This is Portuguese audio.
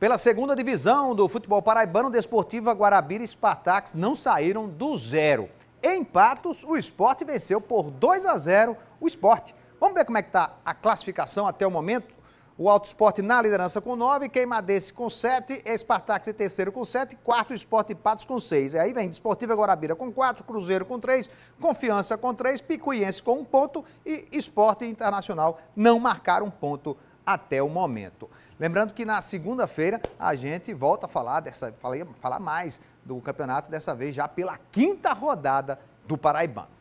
Pela segunda divisão do futebol paraibano, Desportiva Guarabira e Spartax não saíram do zero. Em Patos, o esporte venceu por 2 a 0 o esporte. Vamos ver como é que está a classificação até o momento. O Alto Esporte na liderança com 9, Queimadense com 7, Espartax em terceiro com 7, quarto Esporte Patos com 6. Aí vem Desportiva Guarabira com 4, Cruzeiro com 3, Confiança com 3, Picuiense com 1 um ponto e Esporte Internacional não marcaram um ponto até o momento. Lembrando que na segunda-feira a gente volta a falar dessa, falar mais do campeonato, dessa vez já pela quinta rodada do Paraibano.